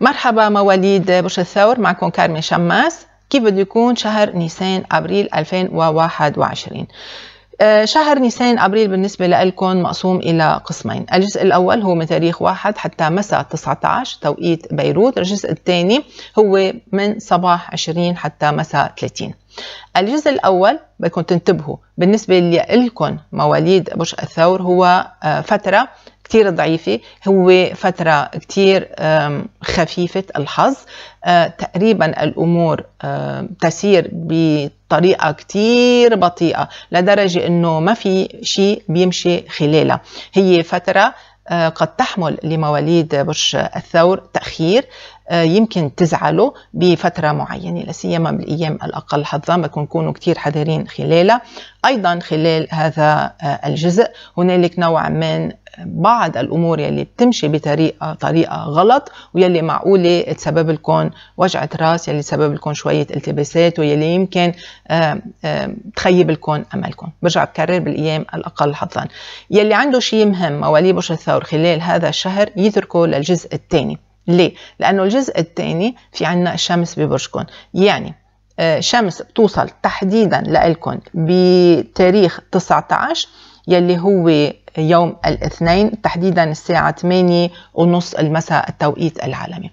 مرحبا مواليد برج الثور معكم كارمن شماس كيف بده يكون شهر نيسان أبريل 2021 آه، شهر نيسان أبريل بالنسبة لكم مقسوم إلى قسمين الجزء الأول هو من تاريخ واحد حتى مساء 19 توقيت بيروت الجزء الثاني هو من صباح 20 حتى مساء 30 الجزء الأول بدكم تنتبهوا بالنسبة لكم مواليد برج الثور هو آه، فترة كتير ضعيفة هو فترة كتير خفيفة الحظ آه، تقريبا الأمور تسير بطريقة كتير بطيئة لدرجة أنه ما في شيء بيمشي خلالها هي فترة آه، قد تحمل لمواليد برج الثور تأخير آه، يمكن تزعلوا بفترة معينة لاسيما بالأيام الأقل حظا بدكم تكونوا كتير حذرين خلالها أيضا خلال هذا آه، الجزء هنالك نوع من آه، بعض الامور يلي بتمشي بطريقه طريقه غلط ويلي معقوله تسبب لكم وجعه راس يلي تسبب لكم شويه التباسات ويلي يمكن تخيب لكم املكم برجع بكرر بالايام الاقل حظا يلي عنده شيء مهم مواليد برج الثور خلال هذا الشهر يتركه للجزء الثاني ليه؟ لأنه الجزء الثاني في عنا الشمس ببرجكم يعني آه، شمس بتوصل تحديدا لإلكم بتاريخ 19 يلي هو يوم الاثنين تحديدا الساعة 8 ونص المساء التوقيت العالمي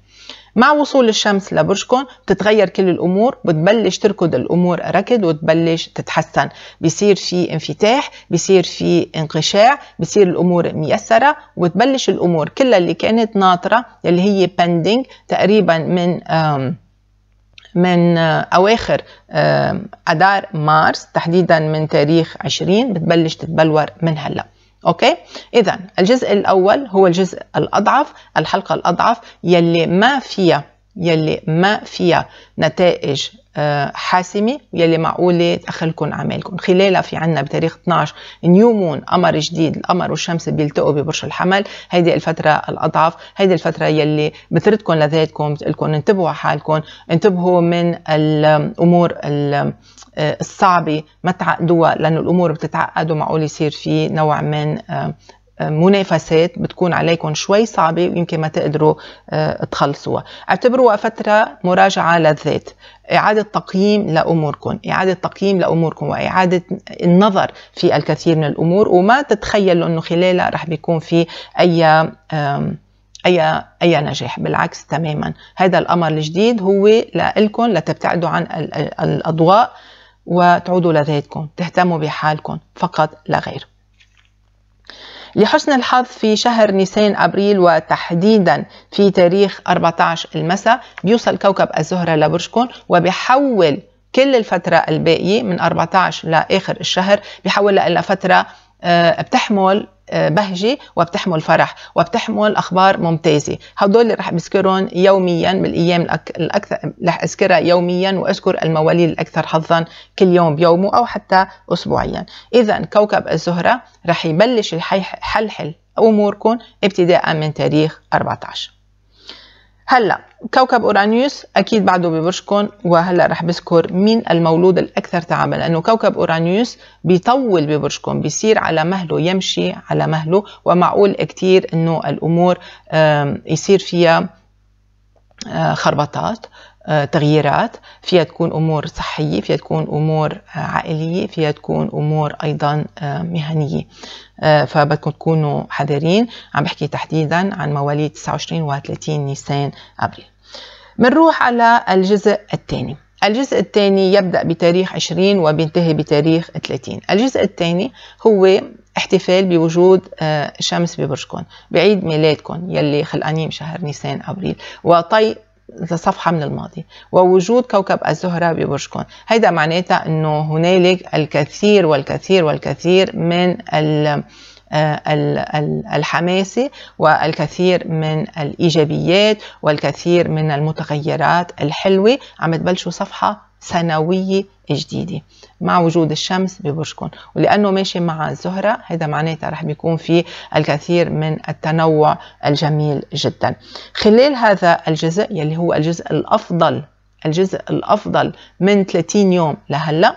مع وصول الشمس لبرجكم بتتغير كل الامور بتبلش تركض الامور ركض وتبلش تتحسن بصير في انفتاح بصير في انقشاع بصير الامور ميسره وتبلش الامور كلها اللي كانت ناطره اللي هي بندنج تقريبا من من آه، اواخر اذار مارس تحديدا من تاريخ 20 بتبلش تتبلور من هلا اوكي اذا الجزء الاول هو الجزء الاضعف الحلقه الاضعف يلي ما فيها يلي ما فيها نتائج حاسمه يلي معقوله تاخلكم اعمالكم خلالها في عنا بتاريخ 12 نيو مون قمر جديد القمر والشمس بيلتقوا ببرج الحمل هيدي الفتره الاضعف هيدي الفتره يلي بتردكم لذاتكم بتقلكم انتبهوا على حالكم انتبهوا من الامور الصعبه ما تعقدوها لانه الامور بتتعقد ومعقول يصير في نوع من آه، منافسات بتكون عليكم شوي صعبة ويمكن ما تقدروا آه، تخلصوها اعتبروها فترة مراجعة للذات إعادة تقييم لأموركم إعادة تقييم لأموركم وإعادة النظر في الكثير من الأمور وما تتخيلوا أنه خلالها رح بيكون في أي اي اي نجاح بالعكس تماما هذا الامر الجديد هو لإلكم لتبتعدوا عن الاضواء وتعودوا لذاتكم تهتموا بحالكم فقط لا غير لحسن الحظ في شهر نيسان أبريل وتحديدا في تاريخ 14 المساء بيوصل كوكب الزهرة لبرشكون وبيحول كل الفترة الباقية من 14 لآخر الشهر بيحولها إلى فترة آه، بتحمل آه، بهجة وبتحمل فرح وبتحمل أخبار ممتازة هدول اللي رح بذكرهم يوميا بالأيام الأكثر رح أذكرها يوميا وأذكر المواليد الأكثر حظا كل يوم بيومه أو حتى أسبوعيا إذا كوكب الزهرة رح يبلش يحلحل أموركم ابتداء من تاريخ 14 هلا كوكب اورانيوس اكيد بعده ببرجكم وهلا رح بذكر مين المولود الاكثر تعبا لانه كوكب اورانيوس بيطول ببرجكم بيصير على مهله يمشي على مهله ومعقول كتير انه الامور يصير فيها آه، خربطات آه، تغييرات فيها تكون أمور صحية فيها تكون أمور آه، عائلية فيها تكون أمور أيضا آه، مهنية فبدكم تكونوا حذرين عم بحكي تحديدا عن مواليد 29 و 30 نيسان أبريل منروح على الجزء الثاني الجزء الثاني يبدأ بتاريخ 20 وبينتهي بتاريخ 30 الجزء الثاني هو احتفال بوجود الشمس ببرجكم بعيد ميلادكم يلي خلقانين بشهر نيسان ابريل وطي صفحة من الماضي ووجود كوكب الزهرة ببرجكم هيدا معناتها أنه هنالك الكثير والكثير والكثير من آه، ال الحماسة والكثير من الإيجابيات والكثير من المتغيرات الحلوة عم تبلشوا صفحة سنوية جديدة مع وجود الشمس ببرجكم ولأنه ماشي مع الزهرة هذا معناتها رح بيكون في الكثير من التنوع الجميل جدا خلال هذا الجزء يلي هو الجزء الأفضل الجزء الأفضل من 30 يوم لهلأ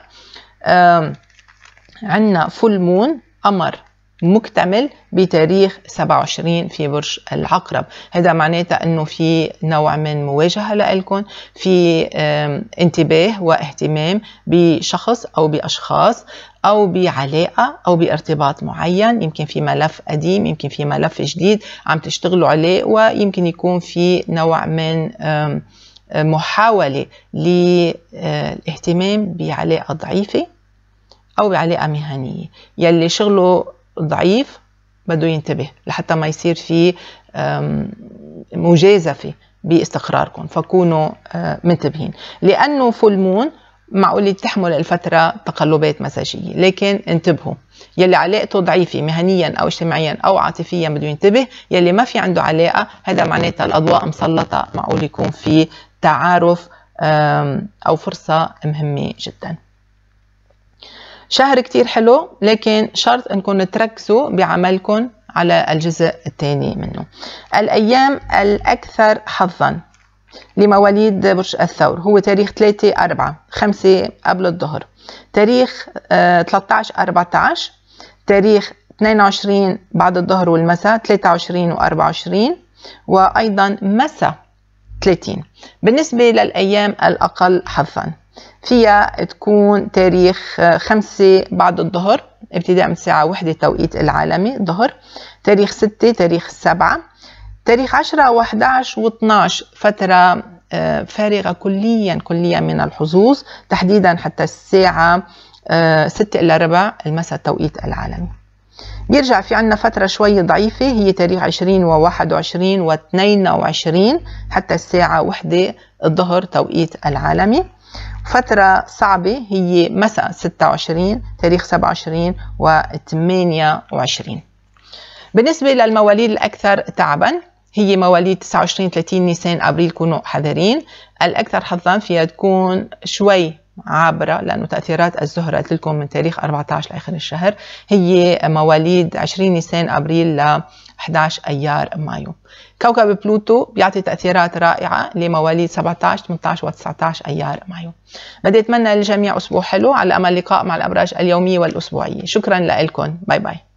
عندنا فول مون قمر مكتمل بتاريخ 27 في برج العقرب هذا معناته انه في نوع من مواجهه لكم في انتباه واهتمام بشخص او باشخاص او بعلاقه او بارتباط معين يمكن في ملف قديم يمكن في ملف جديد عم تشتغلوا عليه ويمكن يكون في نوع من محاوله للاهتمام آه، بعلاقه ضعيفه او بعلاقه مهنيه يلي شغله ضعيف بده ينتبه لحتى ما يصير في مجازفة باستقراركم فكونوا آه، منتبهين لأنه فول مون معقول تحمل الفترة تقلبات مزاجية لكن انتبهوا يلي علاقته ضعيفة مهنيا أو اجتماعيا أو عاطفيا بده ينتبه يلي ما في عنده علاقة هذا معناتها الأضواء مسلطة معقول يكون في تعارف أو فرصة مهمة جداً شهر كتير حلو لكن شرط انكم تركزوا بعملكم على الجزء الثاني منه الايام الاكثر حظا لمواليد برج الثور هو تاريخ 3 4 5 قبل الظهر تاريخ 13 آه، 14 تاريخ 22 بعد الظهر والمساء 23 و24 وايضا مساء 30 بالنسبه للايام الاقل حظا فيها تكون تاريخ آه، خمسة بعد الظهر ابتداء من الساعة واحدة توقيت العالمي ظهر تاريخ ستة تاريخ سبعة تاريخ عشرة و11 و12 فترة آه، فارغة كليا كليا من الحظوظ تحديدا حتى الساعة آه، ستة إلى ربع المساء توقيت العالمي بيرجع في عنا فترة شوي ضعيفة هي تاريخ 20 و 21 و 22 حتى الساعة 1 الظهر توقيت العالمي فترة صعبة هي مساء 26 تاريخ 27 و 28 بالنسبة للمواليد الأكثر تعبا هي مواليد 29 30 نيسان ابريل كونوا حذرين الاكثر حظا فيها تكون شوي عابرة لأنه تأثيرات الزهرة قلت لكم من تاريخ 14 لآخر الشهر هي مواليد 20 نيسان أبريل ل 11 أيار مايو كوكب بلوتو بيعطي تأثيرات رائعة لمواليد 17 18 و19 أيار مايو بدي أتمنى للجميع أسبوع حلو على أمل لقاء مع الأبراج اليومية والأسبوعية شكرا لكم باي باي